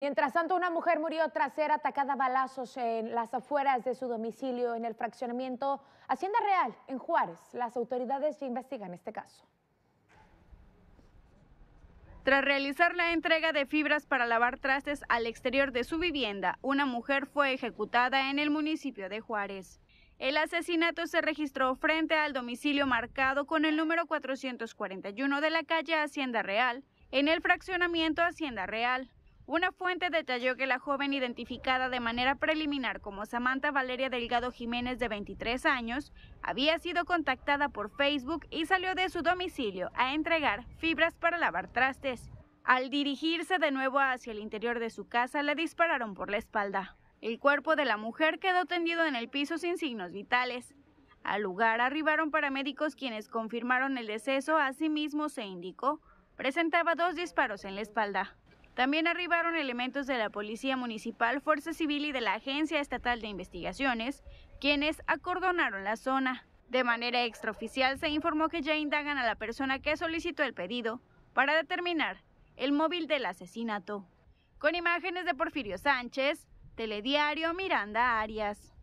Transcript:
Mientras tanto, una mujer murió tras ser atacada a balazos en las afueras de su domicilio en el fraccionamiento Hacienda Real, en Juárez. Las autoridades investigan este caso. Tras realizar la entrega de fibras para lavar trastes al exterior de su vivienda, una mujer fue ejecutada en el municipio de Juárez. El asesinato se registró frente al domicilio marcado con el número 441 de la calle Hacienda Real, en el fraccionamiento Hacienda Real. Una fuente detalló que la joven identificada de manera preliminar como Samantha Valeria Delgado Jiménez de 23 años había sido contactada por Facebook y salió de su domicilio a entregar fibras para lavar trastes. Al dirigirse de nuevo hacia el interior de su casa le dispararon por la espalda. El cuerpo de la mujer quedó tendido en el piso sin signos vitales. Al lugar arribaron paramédicos quienes confirmaron el deceso, asimismo se indicó presentaba dos disparos en la espalda. También arribaron elementos de la Policía Municipal, Fuerza Civil y de la Agencia Estatal de Investigaciones, quienes acordonaron la zona. De manera extraoficial se informó que ya indagan a la persona que solicitó el pedido para determinar el móvil del asesinato. Con imágenes de Porfirio Sánchez, Telediario Miranda Arias.